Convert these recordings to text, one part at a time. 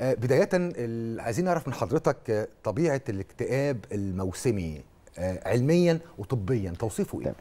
آه، بداية عايزين نعرف من حضرتك طبيعة الاكتئاب الموسمي آه، علميا وطبيا توصيفه ايه؟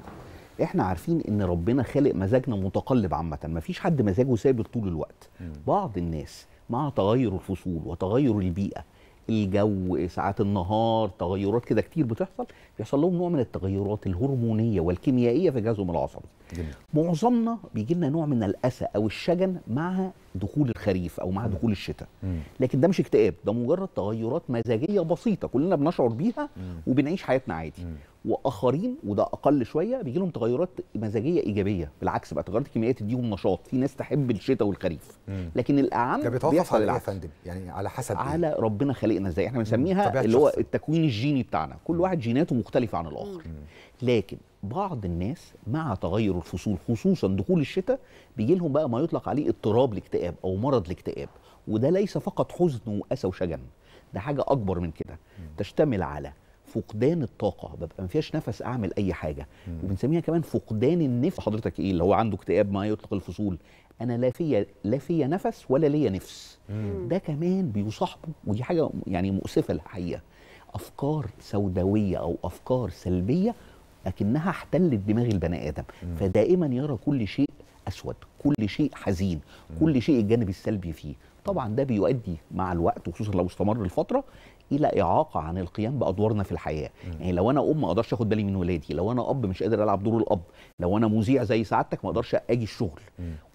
احنا عارفين ان ربنا خالق مزاجنا متقلب عامة مفيش حد مزاجه ثابت طول الوقت بعض الناس مع تغير الفصول وتغير البيئة الجو ساعات النهار تغيرات كده كتير بتحصل بيحصل لهم نوع من التغيرات الهرمونيه والكيميائيه في جهازهم العصبي جميل. معظمنا بيجي لنا نوع من الاسى او الشجن مع دخول الخريف او مع مم. دخول الشتاء مم. لكن ده مش اكتئاب ده مجرد تغيرات مزاجيه بسيطه كلنا بنشعر بيها مم. وبنعيش حياتنا عادي مم. واخرين وده اقل شويه بيجي لهم تغيرات مزاجيه ايجابيه بالعكس بقى تغيرات الكيميائيه تديهم نشاط في ناس تحب الشتاء والخريف لكن الاعم ده بيتوقف على ايه يا فندم يعني على حسب إيه. على إيه؟ ربنا خلقنا ازاي احنا بنسميها اللي هو التكوين الجيني بتاعنا كل واحد جيناته مختلفه عن الاخر مم. لكن بعض الناس مع تغير الفصول خصوصا دخول الشتاء بيجي لهم بقى ما يطلق عليه اضطراب لاكتئاب او مرض لاكتئاب وده ليس فقط حزن واسى وشجن ده حاجه اكبر من كده تشتمل على فقدان الطاقه ببقى ما فيهاش نفس اعمل اي حاجه وبنسميها كمان فقدان النفس حضرتك ايه اللي هو عنده اكتئاب ما يطلق الفصول انا لا فيا لا فيا نفس ولا ليا نفس مم. ده كمان بيصاحبه ودي حاجه يعني مؤسفه الحقيقه افكار سوداويه او افكار سلبيه لكنها احتلت دماغ البني ادم مم. فدائما يرى كل شيء اسود كل شيء حزين كل شيء الجانب السلبي فيه طبعا ده بيؤدي مع الوقت وخصوصا لو استمر الفتره الى اعاقه عن القيام بادوارنا في الحياه يعني لو انا ام ما اقدرش اخد بالي من ولادي لو انا اب مش قادر العب دور الاب لو انا مذيع زي سعادتك ما اقدرش اجي الشغل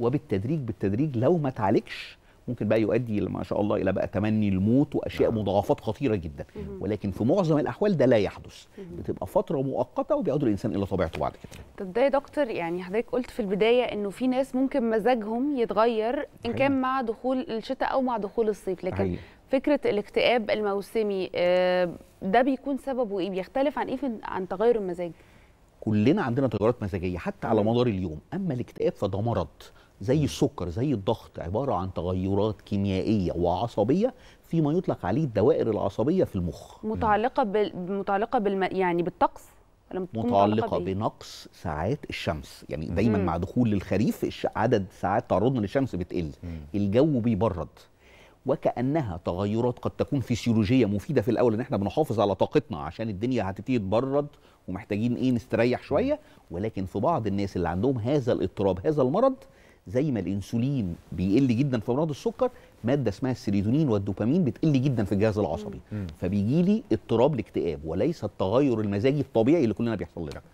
وبالتدريج بالتدريج لو ما تعالجش ممكن بقى يؤدي ما شاء الله الى بقى تمني الموت واشياء آه. مضاعفات خطيره جدا ولكن في معظم الاحوال ده لا يحدث بتبقى فتره مؤقته وبيعود الانسان الى طبيعته بعد كده طب ده يا دكتور يعني حضرتك قلت في البدايه انه في ناس ممكن مزاجهم يتغير ان كان مع دخول الشتاء او مع دخول الصيف لكن حقيقي. فكره الاكتئاب الموسمي آه، ده بيكون سببه ايه بيختلف عن ايه عن تغير المزاج كلنا عندنا تغيرات مزاجيه حتى على مدار اليوم اما الاكتئاب فده مرض زي السكر زي الضغط عباره عن تغيرات كيميائيه وعصبيه فيما يطلق عليه الدوائر العصبيه في المخ متعلقه بال... متعلقه بالم... يعني بالطقس متعلقة بنقص ساعات الشمس يعني دايما مم. مع دخول الخريف عدد ساعات تعرضنا للشمس بتقل الجو بيبرد وكانها تغيرات قد تكون فسيولوجيه مفيده في الاول ان احنا بنحافظ على طاقتنا عشان الدنيا هتبتدي تبرد ومحتاجين ايه نستريح شويه ولكن في بعض الناس اللي عندهم هذا الاضطراب هذا المرض زي ما الانسولين بيقل جدا في مرض السكر ماده اسمها السيريدونين والدوبامين بتقل جدا في الجهاز العصبي فبيجي لي اضطراب الاكتئاب وليس التغير المزاجي الطبيعي اللي كلنا بيحصل لنا